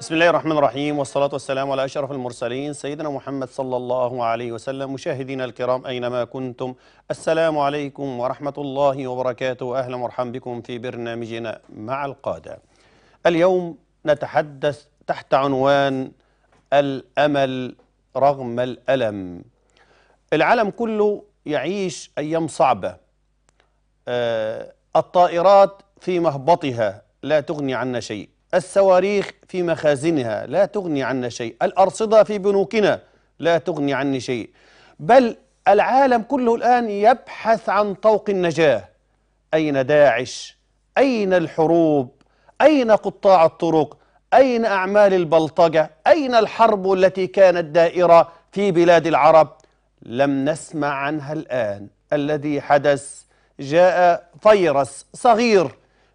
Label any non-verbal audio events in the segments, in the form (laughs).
بسم الله الرحمن الرحيم والصلاة والسلام على أشرف المرسلين سيدنا محمد صلى الله عليه وسلم مشاهدينا الكرام أينما كنتم السلام عليكم ورحمة الله وبركاته أهلا ومرحبا بكم في برنامجنا مع القادة اليوم نتحدث تحت عنوان الأمل رغم الألم العالم كله يعيش أيام صعبة الطائرات في مهبطها لا تغني عنا شيء الصواريخ في مخازنها لا تغني عنا شيء الأرصدة في بنوكنا لا تغني عني شيء بل العالم كله الآن يبحث عن طوق النجاة أين داعش أين الحروب أين قطاع الطرق أين أعمال البلطجة أين الحرب التي كانت دائرة في بلاد العرب لم نسمع عنها الآن الذي حدث جاء فيروس صغير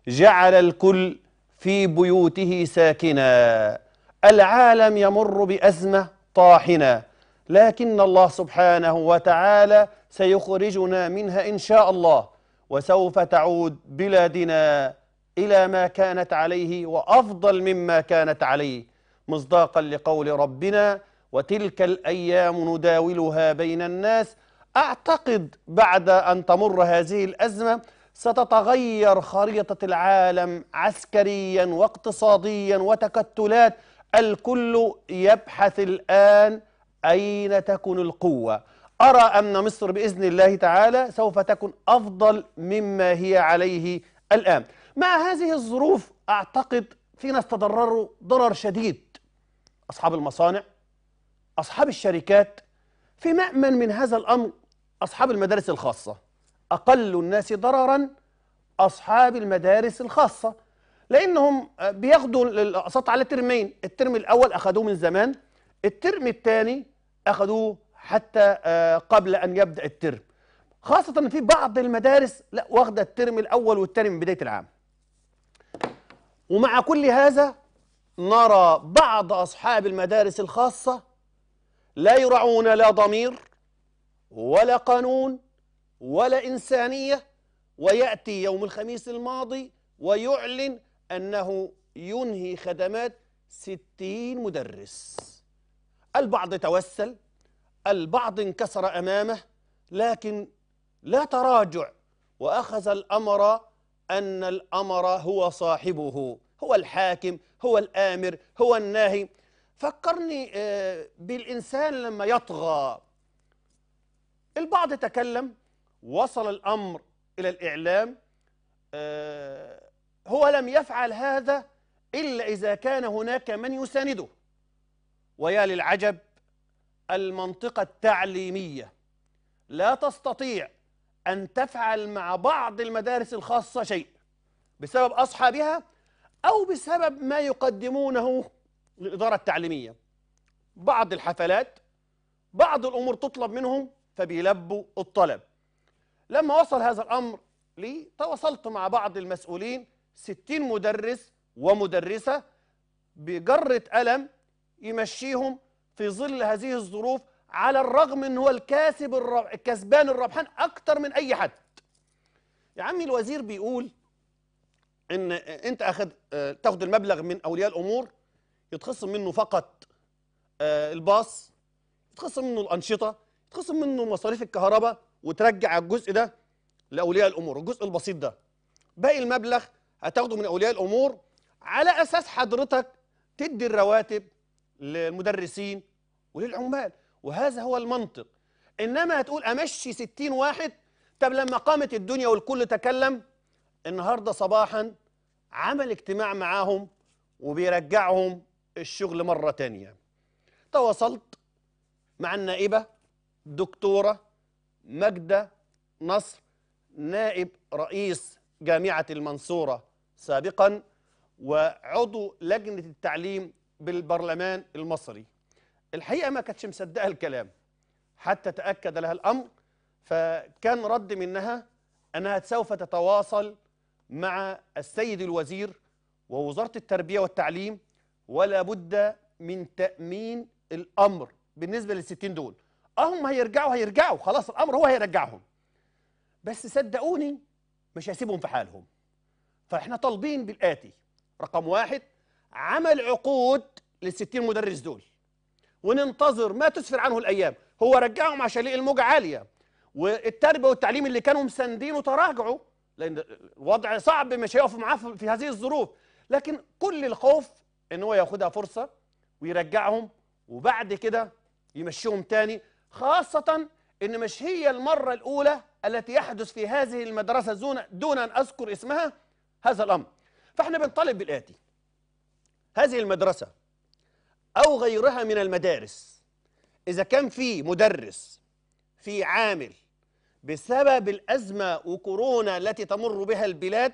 جعل الكل في بيوته ساكنا العالم يمر بأزمة طاحنة لكن الله سبحانه وتعالى سيخرجنا منها إن شاء الله وسوف تعود بلادنا إلى ما كانت عليه وأفضل مما كانت عليه مصداقا لقول ربنا وتلك الأيام نداولها بين الناس أعتقد بعد أن تمر هذه الأزمة ستتغير خريطة العالم عسكريا واقتصاديا وتكتلات الكل يبحث الآن أين تكون القوة أرى أن مصر بإذن الله تعالى سوف تكون أفضل مما هي عليه الآن مع هذه الظروف أعتقد في ناس تضرروا ضرر شديد أصحاب المصانع أصحاب الشركات في مأمن من هذا الأمر أصحاب المدارس الخاصة أقل الناس ضررا أصحاب المدارس الخاصة لأنهم آه، بياخدوا الأقساط على ترمين الترم الأول أخدوه من زمان الترم الثاني أخدوه حتى آه، قبل أن يبدأ الترم خاصة في بعض المدارس لا واخدة الترم الأول والثاني من بداية العام ومع كل هذا نرى بعض أصحاب المدارس الخاصة لا يراعون لا ضمير ولا قانون ولا إنسانية ويأتي يوم الخميس الماضي ويعلن أنه ينهي خدمات ستين مدرس البعض توسل البعض انكسر أمامه لكن لا تراجع وأخذ الأمر أن الأمر هو صاحبه هو الحاكم هو الآمر هو الناهي فكرني آه، بالإنسان لما يطغى البعض تكلم وصل الأمر إلى الإعلام آه، هو لم يفعل هذا إلا إذا كان هناك من يسانده ويا للعجب المنطقة التعليمية لا تستطيع أن تفعل مع بعض المدارس الخاصة شيء بسبب أصحابها أو بسبب ما يقدمونه للإدارة التعليمية بعض الحفلات بعض الأمور تطلب منهم فبيلبوا الطلب لما وصل هذا الأمر لي تواصلت مع بعض المسؤولين 60 مدرس ومدرسة بجرة قلم يمشيهم في ظل هذه الظروف على الرغم ان هو الكاسب الرب... الكسبان الربحان اكتر من اي حد يا عمي الوزير بيقول ان انت اخذ آه، تاخد المبلغ من اولياء الامور يتخصم منه فقط آه، الباص يتخصم منه الانشطه يتخصم منه مصاريف الكهرباء وترجع الجزء ده لاولياء الامور الجزء البسيط ده باقي المبلغ هتاخده من اولياء الامور على اساس حضرتك تدي الرواتب للمدرسين وللعمال وهذا هو المنطق انما هتقول امشي 60 واحد طب لما قامت الدنيا والكل تكلم النهارده صباحا عمل اجتماع معاهم وبيرجعهم الشغل مره تانيه تواصلت مع النائبه دكتوره مجدة نصر نائب رئيس جامعة المنصورة سابقا وعضو لجنة التعليم بالبرلمان المصري الحقيقة ما كانتش مصدقة الكلام حتى تأكد لها الأمر فكان رد منها أنها سوف تتواصل مع السيد الوزير ووزارة التربية والتعليم ولا بد من تأمين الأمر بالنسبة للستين دول هم هيرجعوا هيرجعوا خلاص الامر هو هيرجعهم بس صدقوني مش هسيبهم في حالهم فاحنا طالبين بالاتي رقم واحد عمل عقود للستين مدرس دول وننتظر ما تسفر عنه الايام هو رجعهم عشان ليه الموجه عاليه والتربيه والتعليم اللي كانوا مساندينه تراجعوا لان الوضع صعب مش هيقفوا معاه في هذه الظروف لكن كل الخوف ان هو ياخدها فرصه ويرجعهم وبعد كده يمشيهم تاني خاصة أن مش هي المرة الأولى التي يحدث في هذه المدرسة دون أن أذكر اسمها هذا الأمر فإحنا بنطالب بالآتي هذه المدرسة أو غيرها من المدارس إذا كان في مدرس في عامل بسبب الأزمة وكورونا التي تمر بها البلاد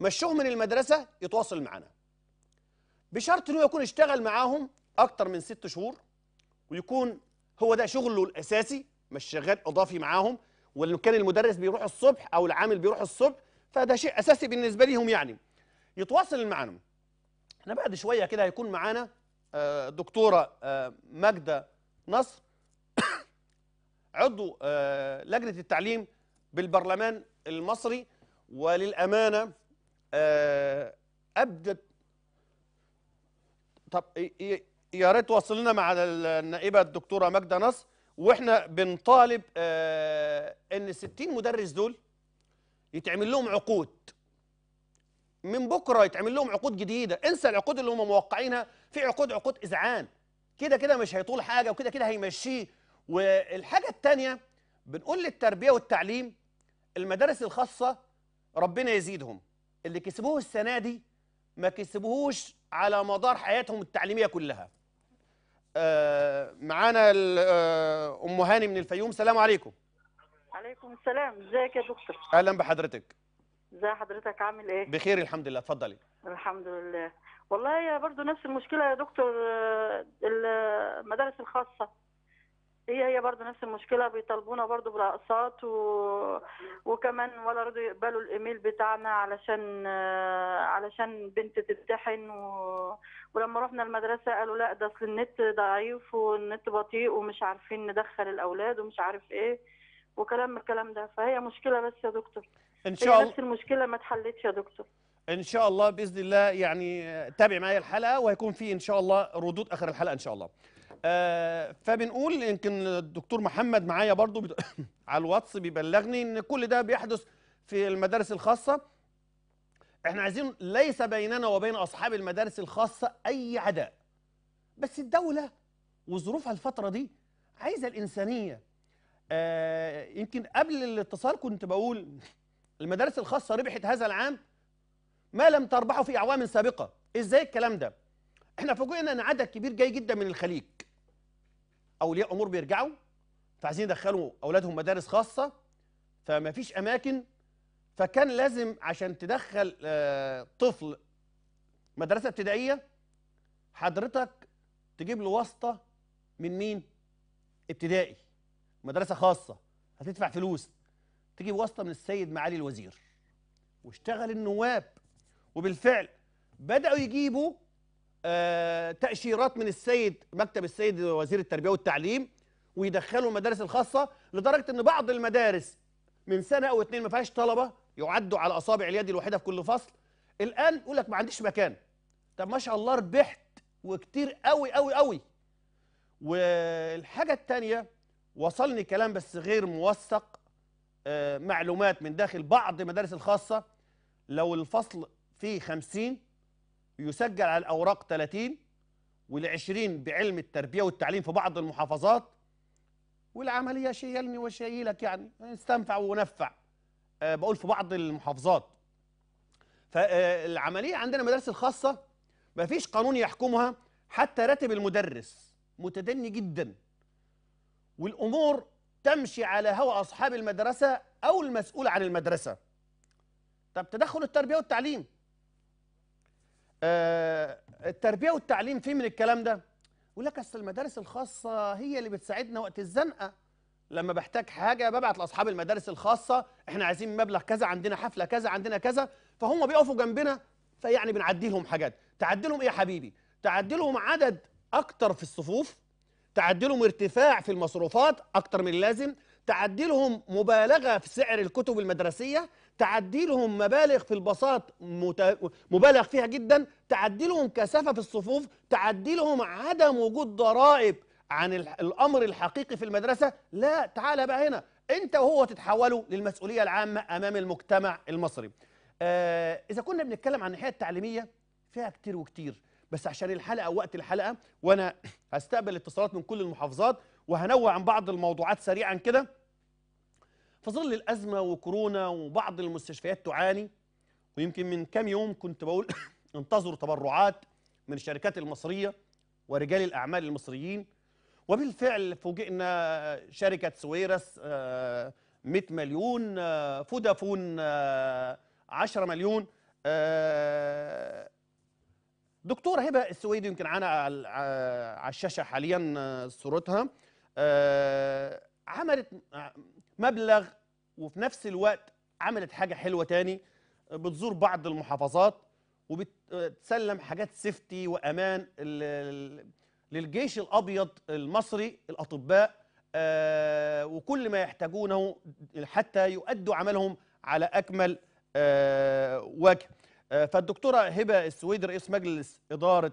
مشوه من المدرسة يتواصل معنا بشرط أنه يكون اشتغل معاهم أكتر من ست شهور ويكون هو ده شغله الاساسي مش شغال اضافي معاهم ولو كان المدرس بيروح الصبح او العامل بيروح الصبح فده شيء اساسي بالنسبه ليهم يعني يتواصل معانا احنا بعد شويه كده هيكون معانا آه، دكتوره آه، ماجده نصر (coughs) عضو آه، لجنه التعليم بالبرلمان المصري وللامانه ابدت طب إيه، إيه، يا ريت توصل لنا مع النائبه الدكتوره ماجده نصر واحنا بنطالب آه، ان 60 مدرس دول يتعمل لهم عقود من بكره يتعمل لهم عقود جديده انسى العقود اللي هم موقعينها في عقود عقود اذعان كده كده مش هيطول حاجه وكده كده هيمشيه والحاجه الثانيه بنقول للتربيه والتعليم المدارس الخاصه ربنا يزيدهم اللي كسبوه السنه دي ما كسبوهوش على مدار حياتهم التعليميه كلها آه، معانا آه، ام هاني من الفيوم سلام عليكم عليكم السلام ازيك يا دكتور اهلا بحضرتك ازي حضرتك عامل ايه بخير الحمد لله اتفضلي الحمد لله والله يا برضو نفس المشكله يا دكتور آه، المدارس الخاصه هي هي برضه نفس المشكله بيطالبونا برضه برقصات و... وكمان ولا رضوا يقبلوا الايميل بتاعنا علشان علشان بنت تمتحن و... ولما رحنا المدرسه قالوا لا ده اصل النت ضعيف والنت بطيء ومش عارفين ندخل الاولاد ومش عارف ايه وكلام من الكلام ده فهي مشكله بس يا دكتور ان شاء الله بس المشكله ما اتحلتش يا دكتور ان شاء الله باذن الله يعني آه، تابع معايا الحلقه وهيكون في ان شاء الله ردود اخر الحلقه ان شاء الله آه فبنقول يمكن الدكتور محمد معايا برضو (coughs) على الواتس بيبلغني ان كل ده بيحدث في المدارس الخاصه احنا عايزين ليس بيننا وبين اصحاب المدارس الخاصه اي عداء بس الدوله وظروفها الفتره دي عايزه الانسانيه آه يمكن قبل الاتصال كنت بقول المدارس الخاصه ربحت هذا العام ما لم تربحه في اعوام سابقه ازاي الكلام ده احنا فوجئنا ان عدد كبير جاي جدا من الخليج اولياء امور بيرجعوا فعايزين يدخلوا اولادهم مدارس خاصه فما فيش اماكن فكان لازم عشان تدخل آه، طفل مدرسه ابتدائيه حضرتك تجيب له واسطه من مين ابتدائي مدرسه خاصه هتدفع فلوس تجيب واسطه من السيد معالي الوزير واشتغل النواب وبالفعل بداوا يجيبوا آه، تاشيرات من السيد مكتب السيد وزير التربيه والتعليم ويدخلوا المدارس الخاصه لدرجه ان بعض المدارس من سنه او اتنين ما فيهاش طلبه يعدوا على اصابع اليد الواحده في كل فصل الان يقول لك ما عنديش مكان طب ما شاء الله ربحت وكتير قوي قوي قوي والحاجه الثانيه وصلني كلام بس غير موثق آه، معلومات من داخل بعض المدارس الخاصه لو الفصل فيه 50 يسجل على الاوراق 30 وال20 بعلم التربيه والتعليم في بعض المحافظات والعمليه شيلني وشيلك يعني نستنفع ونفع آه، بقول في بعض المحافظات فالعمليه عندنا المدارس الخاصه ما فيش قانون يحكمها حتى راتب المدرس متدني جدا والامور تمشي على هوى اصحاب المدرسه او المسؤول عن المدرسه طب تدخل التربيه والتعليم آه، التربيه والتعليم فيه من الكلام ده يقول لك اصل المدارس الخاصه هي اللي بتساعدنا وقت الزنقه لما بحتاج حاجه ببعت لاصحاب المدارس الخاصه احنا عايزين مبلغ كذا عندنا حفله كذا عندنا كذا فهم بيقفوا جنبنا فيعني بنعدي لهم حاجات تعدلهم لهم ايه يا حبيبي تعدلهم لهم عدد اكتر في الصفوف تعدلهم لهم ارتفاع في المصروفات اكتر من اللازم تعدلهم لهم مبالغه في سعر الكتب المدرسيه تعدي لهم مبالغ في البساط مبالغ فيها جدا تعدي لهم كثافه في الصفوف تعدي لهم عدم وجود ضرائب عن الامر الحقيقي في المدرسه لا تعال بقى هنا انت وهو تتحولوا للمسؤوليه العامه امام المجتمع المصري آه اذا كنا بنتكلم عن الناحيه التعليميه فيها كتير وكتير بس عشان الحلقه وقت الحلقه وانا (laughs) هستقبل اتصالات من كل المحافظات وهنوع عن بعض الموضوعات سريعا كده في ظل الازمه وكورونا وبعض المستشفيات تعاني ويمكن من كام يوم كنت بقول (coughs) انتظروا تبرعات من الشركات المصريه ورجال الاعمال المصريين وبالفعل فوجئنا شركة سويرس 100 آه، مليون آه، فودافون 10 آه، مليون دكتورة هبة السويدي يمكن عنا على الشاشة حاليا صورتها عملت مبلغ وفي نفس الوقت عملت حاجة حلوة تاني بتزور بعض المحافظات وبتسلم حاجات سيفتي وأمان للجيش الأبيض المصري الأطباء آه، وكل ما يحتاجونه حتى يؤدوا عملهم على أكمل آه، وجه آه، فالدكتورة هبة السويد رئيس مجلس إدارة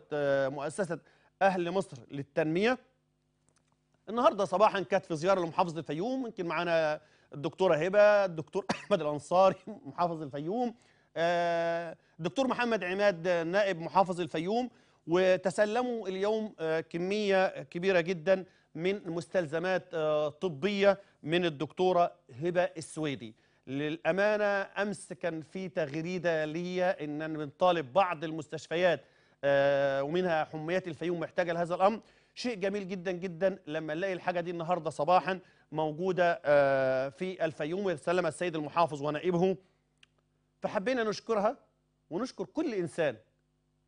مؤسسة أهل مصر للتنمية النهاردة صباحا كانت في زيارة لمحافظة الفيوم يمكن معانا الدكتورة هبة الدكتور (laughs) أحمد الأنصاري محافظ الفيوم الدكتور محمد عماد نائب محافظ الفيوم وتسلموا اليوم آه، كمية كبيرة جدا من مستلزمات آه، طبية من الدكتورة هبة السويدي للأمانة أمس كان في تغريدة ليا إن بنطالب بعض المستشفيات آه، ومنها حميات الفيوم محتاجة لهذا الأمر شيء جميل جدا جدا لما نلاقي الحاجة دي النهاردة صباحا موجودة في الفيوم ويتسلم السيد المحافظ ونائبه فحبينا نشكرها ونشكر كل إنسان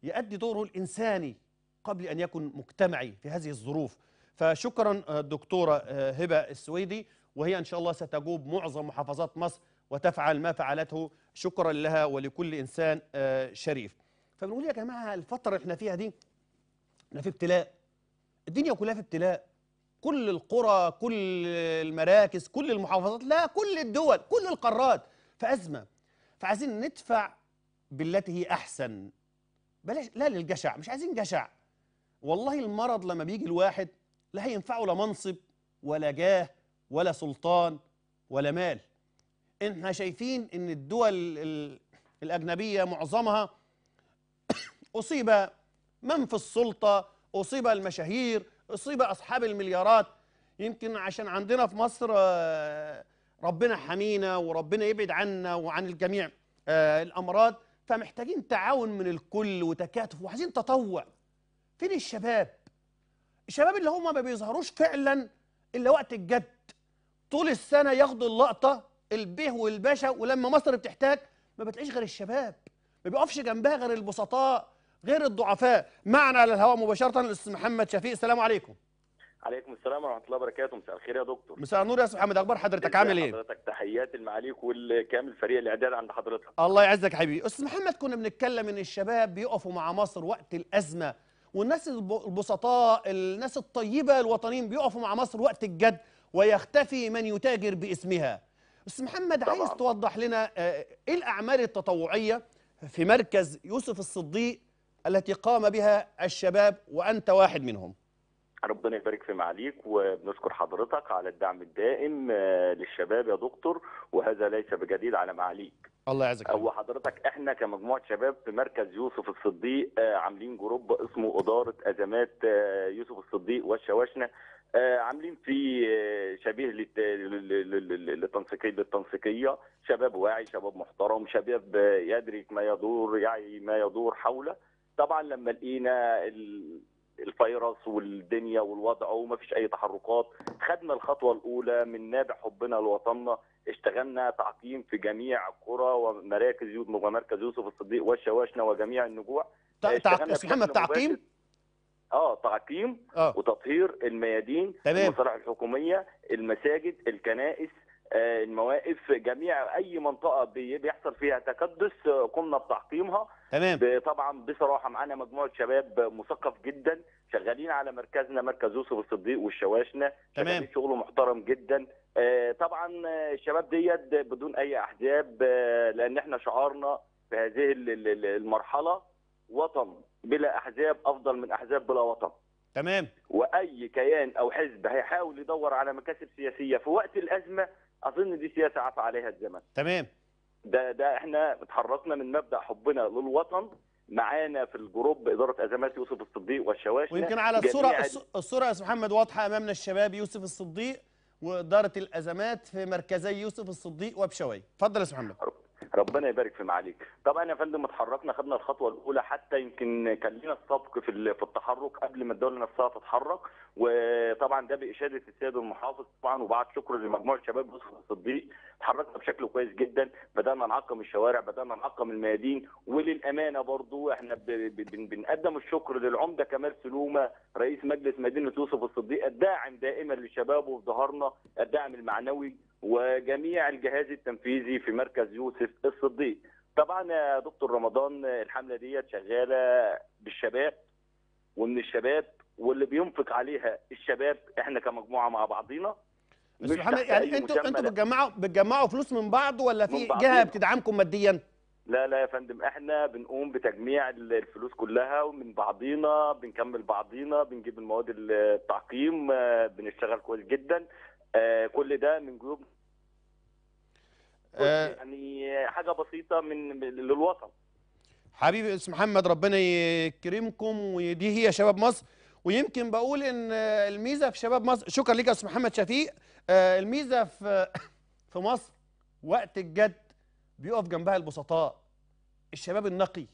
يؤدي دوره الإنساني قبل أن يكون مجتمعي في هذه الظروف فشكرا الدكتورة آه، آه، هبة السويدي وهي إن شاء الله ستجوب معظم محافظات مصر وتفعل ما فعلته شكرا لها ولكل إنسان آه، شريف فبنقول يا جماعة الفترة اللي احنا فيها دي احنا في ابتلاء الدنيا كلها في ابتلاء كل القرى كل المراكز كل المحافظات لا كل الدول كل القارات في أزمة فعايزين ندفع بالتي هي أحسن بلاش لا للجشع مش عايزين جشع والله المرض لما بيجي الواحد لا هينفعه لا منصب ولا جاه ولا سلطان ولا مال احنا شايفين ان الدول الاجنبيه معظمها (coughs) اصيب من في السلطه اصيب المشاهير اصيب اصحاب المليارات يمكن عشان عندنا في مصر آه، ربنا حمينا وربنا يبعد عنا وعن الجميع آه، الامراض فمحتاجين تعاون من الكل وتكاتف وعايزين تطوع فين الشباب الشباب اللي هم ما بيظهروش فعلا الا وقت الجد طول السنه ياخدوا اللقطه البيه والباشا ولما مصر بتحتاج ما بتلاقيش غير الشباب ما بيقفش جنبها غير البسطاء غير الضعفاء معنا على الهواء مباشره الاستاذ محمد شفيق السلام عليكم عليكم السلام ورحمه الله وبركاته مساء الخير يا دكتور مساء النور يا استاذ محمد اخبار حضرتك عامل ايه حضرتك تحياتي لمعاليك والكامل فريق الاعداد عند حضرتك الله يعزك يا حبيبي استاذ محمد كنا بنتكلم ان الشباب بيقفوا مع مصر وقت الازمه والناس البسطاء الناس الطيبه الوطنيين بيقفوا مع مصر وقت الجد ويختفي من يتاجر باسمها استاذ محمد طبعا. عايز توضح لنا آه، ايه الاعمال التطوعيه في مركز يوسف الصديق التي قام بها الشباب وانت واحد منهم ربنا يبارك في معاليك وبنشكر حضرتك على الدعم الدائم آه، للشباب يا دكتور وهذا ليس بجديد على معاليك الله يعزك هو حضرتك احنا كمجموعه شباب في مركز يوسف الصديق آه، عاملين جروب اسمه اداره ازمات آه، يوسف الصديق والشواشنه عاملين في شبيه للتنسيقيه للتنسيقيه شباب واعي شباب محترم شباب يدرك ما يدور يعي ما يدور حوله طبعا لما لقينا ال... الفيروس والدنيا والوضع وما فيش اي تحركات خدنا الخطوه الاولى من نابع حبنا لوطننا اشتغلنا تعقيم في جميع قرى ومراكز ومركز يوسف الصديق والشواشنا وجميع النجوع طيب، محمد تعقيم اه تعقيم آه. وتطهير الميادين المصالح الحكوميه المساجد الكنائس آه، المواقف جميع اي منطقه بيحصل فيها تكدس آه، قمنا بتحطيمها تمام طبعا بصراحه معانا مجموعه شباب مثقف جدا شغالين على مركزنا مركز يوسف الصديق والشواشنه تمام شغل محترم جدا آه، طبعا الشباب ديت بدون اي احزاب لان احنا شعارنا في هذه المرحله وطن بلا احزاب افضل من احزاب بلا وطن تمام واي كيان او حزب هيحاول يدور على مكاسب سياسيه في وقت الازمه اظن دي سياسه عفى عليها الزمن تمام ده ده احنا اتحركنا من مبدا حبنا للوطن معانا في الجروب اداره ازمات يوسف الصديق والشواشنه ويمكن على الصوره الصوره يا محمد واضحه امامنا الشباب يوسف الصديق واداره الازمات في مركزي يوسف الصديق وبشوي اتفضل يا محمد ربنا يبارك في معاليك طبعا يا فندم اتحركنا خدنا الخطوه الاولى حتى يمكن كان لنا السبق في في التحرك قبل ما الدوله نفسها تتحرك وطبعا ده باشاده السيد المحافظ طبعا وبعد شكر لمجموعه شباب يوسف الصديق اتحركنا بشكل كويس جدا بدانا نعقم الشوارع بدانا نعقم الميادين وللامانه برضو احنا بنقدم الشكر للعمده كمال سلومه رئيس مجلس مدينه يوسف الصديق الداعم دائما لشبابه في ظهرنا الدعم المعنوي وجميع الجهاز التنفيذي في مركز يوسف الصديق طبعا يا دكتور رمضان الحمله ديت شغاله بالشباب ومن الشباب واللي بينفق عليها الشباب احنا كمجموعه مع بعضينا بس محمد يعني انتوا انتوا بتجمعوا بتجمعوا فلوس من بعض ولا في جهه بتدعمكم ماديا؟ لا لا يا فندم احنا بنقوم بتجميع الفلوس كلها ومن بعضينا بنكمل بعضينا بنجيب المواد التعقيم آه، بنشتغل كويس جدا آه، كل ده من جيوب آه. يعني حاجه بسيطه من للوطن حبيبي يا محمد ربنا يكرمكم ودي هي شباب مصر ويمكن بقول ان الميزه في شباب مصر شكرا ليك يا استاذ محمد شفيق آه، الميزه في (laughs) في مصر وقت الجد بيقف جنبها البسطاء الشباب النقي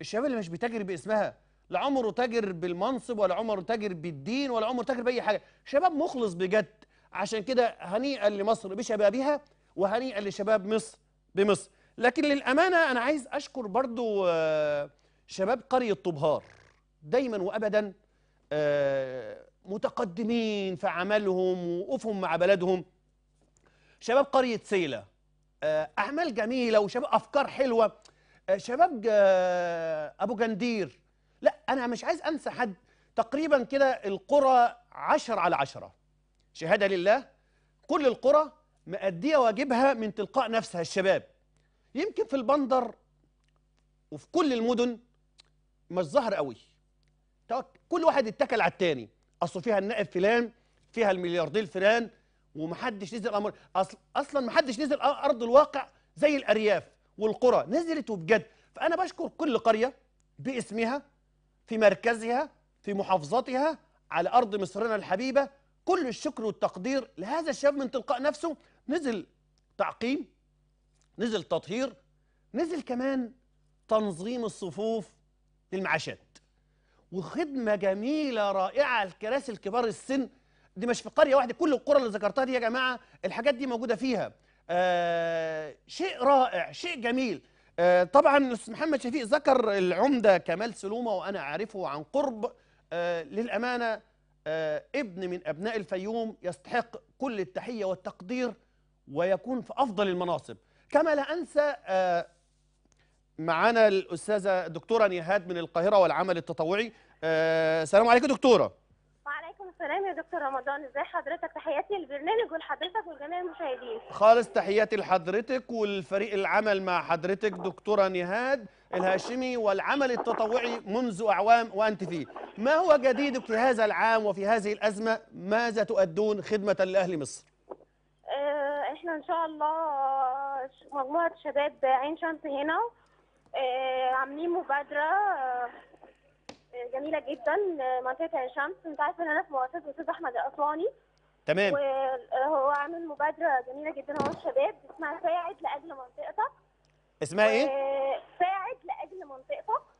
الشباب اللي مش بيتاجر باسمها لا عمره تاجر بالمنصب ولا عمره تاجر بالدين ولا عمره تاجر باي حاجه شباب مخلص بجد عشان كده هنيئا لمصر بشبابها وهنيئا لشباب مصر بمصر لكن للأمانة أنا عايز أشكر برضو آه، شباب قرية طبهار دايما وأبدا آه، متقدمين في عملهم ووقوفهم مع بلدهم شباب قرية سيلة آه، أعمال جميلة وشباب أفكار حلوة شباب أبو جندير لا أنا مش عايز أنسى حد تقريبا كده القرى عشر على عشرة شهادة لله كل القرى مأدية واجبها من تلقاء نفسها الشباب يمكن في البندر وفي كل المدن مش ظاهر قوي كل واحد اتكل على التاني اصل فيها النائب فلان فيها الملياردير فلان ومحدش نزل امر اصل اصلا محدش نزل ارض الواقع زي الارياف والقرى نزلت وبجد فانا بشكر كل قريه باسمها في مركزها في محافظتها على ارض مصرنا الحبيبه كل الشكر والتقدير لهذا الشاب من تلقاء نفسه نزل تعقيم نزل تطهير نزل كمان تنظيم الصفوف للمعاشات وخدمه جميله رائعه لكراسي الكبار السن دي مش في قريه واحده كل القرى اللي ذكرتها دي يا جماعه الحاجات دي موجوده فيها آه شيء رائع شيء جميل آه طبعا محمد شفيق ذكر العمده كمال سلومه وانا اعرفه عن قرب آه للامانه آه، ابن من أبناء الفيوم يستحق كل التحية والتقدير ويكون في أفضل المناصب كما لا أنسى آه، معانا الأستاذة الدكتورة نهاد من القاهرة والعمل التطوعي آه، السلام عليكم دكتورة وعليكم السلام يا دكتور رمضان ازي حضرتك تحياتي للبرنامج ولحضرتك ولجميع المشاهدين خالص تحياتي لحضرتك والفريق العمل مع حضرتك دكتورة نهاد الهاشمي والعمل التطوعي منذ أعوام وأنت فيه ما هو جديدك في هذا العام وفي هذه الأزمة ماذا تؤدون خدمة لأهل مصر آه، احنا ان شاء الله مجموعة شباب عين شمس هنا آه، عاملين مبادرة آه، جميلة جدا منطقة عين شمس انت عارف ان انا في مؤسسة الأستاذ احمد الاسواني تمام وهو عامل مبادرة جميلة جدا هو الشباب اسمها ساعد لأجل منطقتك اسمها ايه؟ ساعد لاجل منطقتك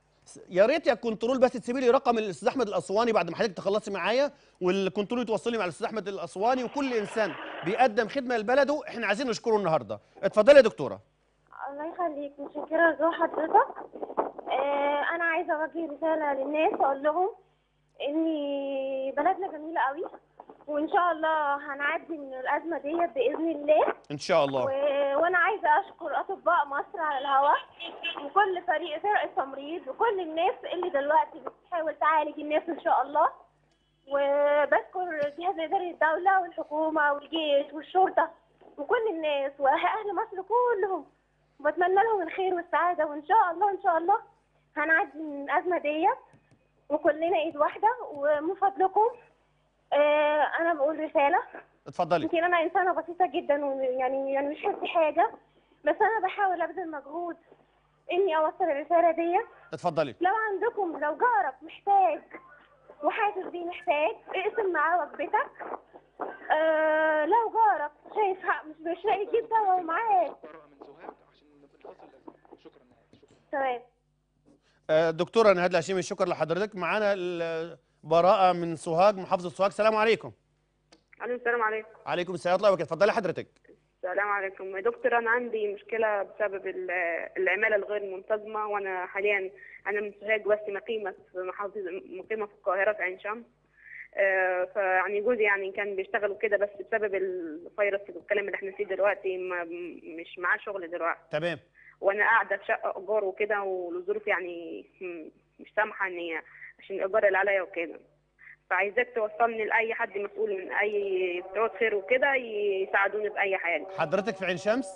يا ريت يا كنترول بس تسيبي لي رقم الاستاذ احمد الاسواني بعد ما حضرتك تخلصي معايا والكنترول يتوصلي مع الاستاذ احمد الاسواني وكل انسان بيقدم خدمه لبلده احنا عايزين نشكره النهارده اتفضلي يا دكتوره الله يخليك متشكره لزو حضرتك آه، انا عايزه اوجه رساله للناس اقول لهم ان بلدنا جميله قوي وان شاء الله هنعدي من الازمه ديت باذن الله ان شاء الله و... وانا عايزه اشكر اطباء مصر على الهواء وكل فريق فرق التمريض وكل الناس اللي دلوقتي بتحاول تعالج الناس ان شاء الله وبشكر جهاز اداره الدوله والحكومه والجيش والشرطه وكل الناس واهل مصر كلهم وبتمنى لهم الخير والسعاده وان شاء الله ان شاء الله هنعدي من الازمه ديت وكلنا ايد واحده ومن فضلكم آه، انا بقول رساله اتفضلي يمكن انا انسانه بسيطه جدا ويعني يعني مش حاسه حاجه بس انا بحاول ابذل مجهود اني اوصل الرساله دي اتفضلي لو عندكم لو جارك محتاج وحاسس بيه محتاج اقسم معاه وجبتك آه لو جارك شايف مش مش لاقي جدا لو ومعاه شكرا تمام آه، دكتوره نهاد العشيمي شكرا لحضرتك معانا براءه من سوهاج محافظه سوهاج السلام عليكم عليكم السلام عليكم عليكم السلام ورحمه الله وبركاته اتفضلي حضرتك السلام عليكم يا دكتور انا عندي مشكله بسبب العماله الغير منتظمه وانا حاليا انا من سوهاج بس مقيمه في محافظه مقيمه في القاهره في عين شمس آه فيعني جوزي يعني كان بيشتغل وكده بس بسبب الفيروس والكلام اللي احنا فيه دلوقتي ما مش معاه شغل دلوقتي تمام وانا قاعده في شقه ايجار وكده والظروف يعني مش سامحه ان عشان الايجار اللي عليا وكده فعايزاك توصلني لاي حد مسؤول من اي بتوع خير وكده يساعدوني باي حاجه حضرتك في عين شمس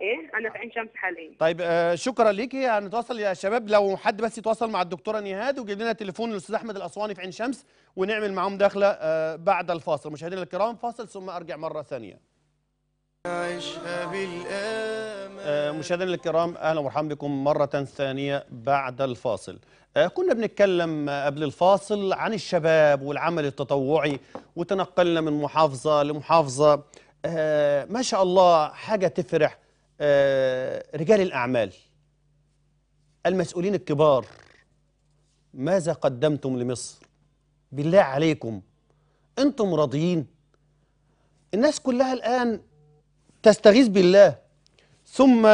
ايه انا في عين شمس حاليا طيب آه شكرا ليكي هنتواصل يا شباب لو حد بس يتواصل مع الدكتوره نهاد وجيب لنا تليفون الاستاذ احمد الاسواني في عين شمس ونعمل معاهم دخله آه بعد الفاصل مشاهدينا الكرام فاصل ثم ارجع مره ثانيه آه، مشاهدينا الكرام اهلا ومرحبا بكم مره ثانيه بعد الفاصل آه، كنا بنتكلم آه، قبل الفاصل عن الشباب والعمل التطوعي وتنقلنا من محافظه لمحافظه ما شاء الله حاجه تفرح رجال الاعمال المسؤولين الكبار ماذا قدمتم لمصر بالله عليكم انتم راضيين الناس كلها الان تستغيث بالله ثم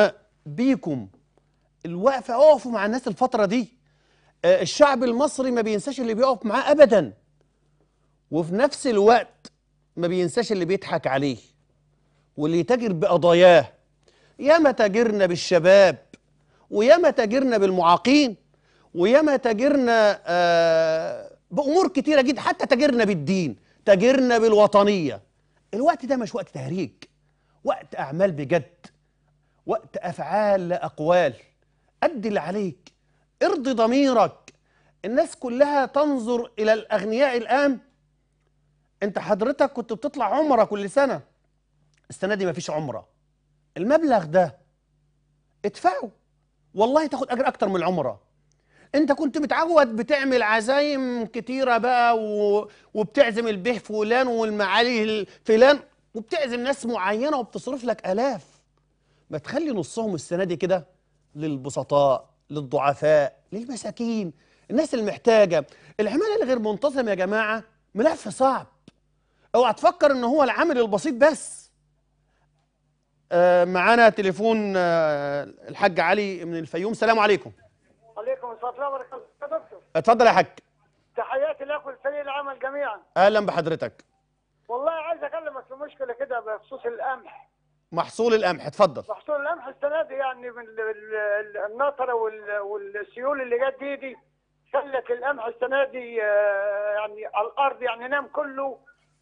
بيكم الوقفة اقفوا مع الناس الفترة دي آه، الشعب المصري ما بينساش اللي بيقف معاه أبدا وفي نفس الوقت ما بينساش اللي بيضحك عليه واللي يتاجر بقضاياه ياما تاجرنا بالشباب وياما تاجرنا بالمعاقين وياما تاجرنا آه بأمور كتيرة جدا حتى تاجرنا بالدين تاجرنا بالوطنية الوقت ده مش وقت تهريج وقت أعمال بجد وقت أفعال لا أقوال أدي اللي عليك ارضي ضميرك الناس كلها تنظر إلى الأغنياء الآن أنت حضرتك كنت بتطلع عمرة كل سنة السنة دي مفيش عمرة المبلغ ده ادفعه والله تاخد أجر أكتر من العمرة انت كنت متعود بتعمل عزايم كتيره بقى و... وبتعزم البيه فلان والمعالي فلان وبتعزم ناس معينه وبتصرف لك الاف ما تخلي نصهم السنه دي كده للبسطاء للضعفاء للمساكين الناس المحتاجه العماله الغير منتظم يا جماعه ملف صعب اوعى تفكر ان هو العامل البسيط بس آه، معانا تليفون آه، الحاج علي من الفيوم السلام عليكم عليكم السلام ورحمه الله وبركاته اتفضل يا حاج تحياتي لك ولفريق العمل جميعا اهلا بحضرتك والله عايز اكلمك في مشكله كده بخصوص القمح محصول القمح اتفضل محصول القمح السنه دي يعني من النطره والسيول اللي جت دي دي خلت القمح السنه دي آه، يعني على الارض يعني نام كله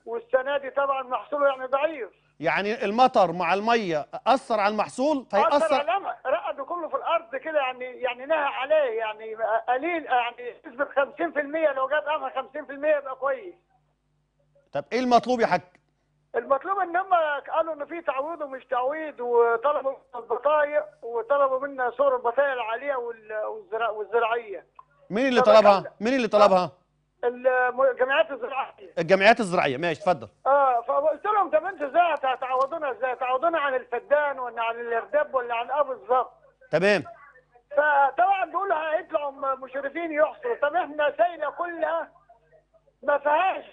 والسنه دي طبعا محصوله يعني ضعيف يعني المطر مع الميه اثر على المحصول فيأثر طيب اثر على القمح رقده كله في الارض كده يعني يعني نهى عليه يعني قليل يعني نسبه 50% لو جاب قمح 50% يبقى كويس طب ايه المطلوب يا حاج؟ المطلوب ان هم قالوا ان في تعويض ومش تعويض وطلبوا من البطايق وطلبوا منا صور البطايق العاليه والزراعيه مين اللي طلبها؟ مين اللي طلبها؟ آه، الجمعيات الزراعيه الجمعيات الزراعيه ماشي اتفضل اه فقلت لهم طب انتوا ازاي هتعوضونا ازاي؟ هتعوضونا عن الفدان ولا عن الارداب ولا عن ابو بالظبط؟ تمام فطبعا بيقولوا هيطلعوا مشرفين يحصروا طب احنا سايله كلها ما فيهاش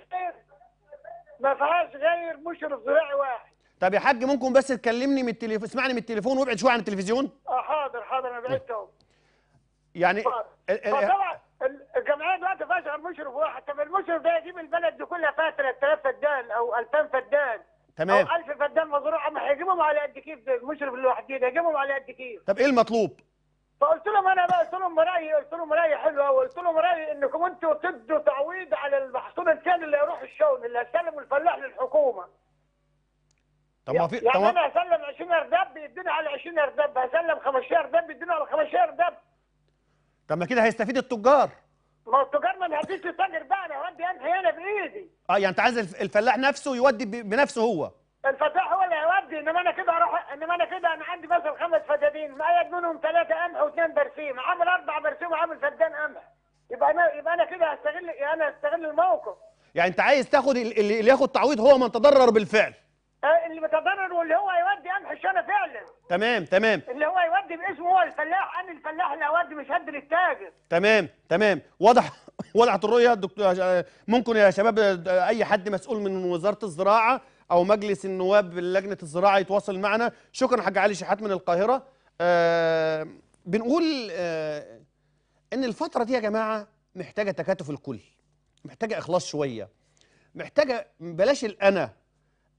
ما فيهاش غير مشرف زراعي واحد طب يا حاج ممكن بس تكلمني من التليفون اسمعني من التليفون وابعد شويه عن التلفزيون اه حاضر حاضر انا بعدت اهو يعني فطبعا الجمعيه دلوقتي فيهاش غير مشرف واحد طب المشرف ده يجيب البلد دي كلها فيها 3000 فدان او 2000 فدان تمام او 1000 فدان مزروعه ما هيجيبهم على قد كيف المشرف لوحده ده يجيبهم على قد كيف طب ايه المطلوب؟ فقلت لهم انا بقى قلت لهم رايي قلت لهم رايي حلو قوي قلت لهم رايي انكم انتوا تدوا تعويض على المحصول الثاني اللي هيروح الشاون اللي هيسلموا الفلاح للحكومه طب ما في يعني انا هسلم 20 ارداب بيديني على 20 ارداب هسلم 15 ارداب بيديني على 15 ارداب طب ما كده هيستفيد التجار ما التجار ما نهديش التاجر بقى انا هودي انت هنا بايدي اه يعني انت عايز الفلاح نفسه يودي بنفسه هو الفلاح هو اللي عندي انما انا كده اروح انما انا كده انا عندي مثلا خمس فدادين معايا منهم ثلاثه قمح واثنين برسيم عامل اربع برسيم وعامل فدان قمح يبقى انا يبقى انا كده هستغل يعني انا هستغل الموقف يعني انت عايز تاخد اللي ياخد تعويض هو من تضرر بالفعل آه، اللي متضرر واللي هو يودي قمح الشنا فعلا تمام تمام اللي هو يودي باسمه هو الفلاح انا الفلاح اللي اودي مش هدي للتاجر تمام تمام واضح وضحت الرؤيه دكتور ممكن يا شباب آه، اي حد مسؤول من وزاره الزراعه او مجلس النواب لجنه الزراعه يتواصل معنا شكرا حاج علي شحات من القاهره آه بنقول آه ان الفتره دي يا جماعه محتاجه تكاتف الكل محتاجه اخلاص شويه محتاجه بلاش الانا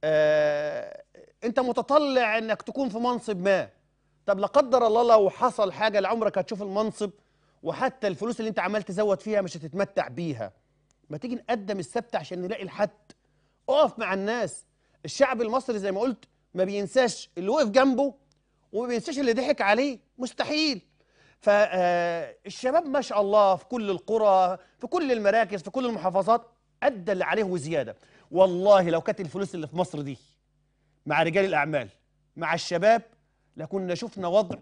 آه انت متطلع انك تكون في منصب ما طب لا قدر الله لو حصل حاجه لعمرك هتشوف المنصب وحتى الفلوس اللي انت عمال تزود فيها مش هتتمتع بيها ما تيجي نقدم السبت عشان نلاقي الحد اقف مع الناس الشعب المصري زي ما قلت ما بينساش اللي وقف جنبه وما بينساش اللي ضحك عليه مستحيل فالشباب آه، ما شاء الله في كل القرى في كل المراكز في كل المحافظات ادى اللي عليه وزياده والله لو كانت الفلوس اللي في مصر دي مع رجال الاعمال مع الشباب لكنا شفنا وضع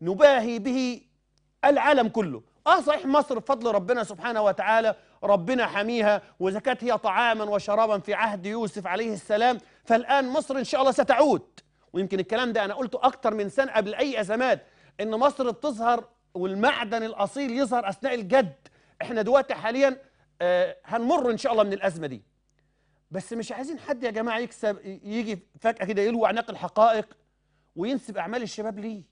نباهي به العالم كله اه صحيح مصر بفضل ربنا سبحانه وتعالى ربنا حميها وإذا كانت هي طعاما وشرابا في عهد يوسف عليه السلام فالآن مصر إن شاء الله ستعود ويمكن الكلام ده أنا قلته أكتر من سنة قبل أي أزمات إن مصر بتظهر والمعدن الأصيل يظهر أثناء الجد إحنا دلوقتي حاليا آه، هنمر إن شاء الله من الأزمة دي بس مش عايزين حد يا جماعة يكسب يجي فجأة كده يلوي عناق الحقائق وينسب أعمال الشباب ليه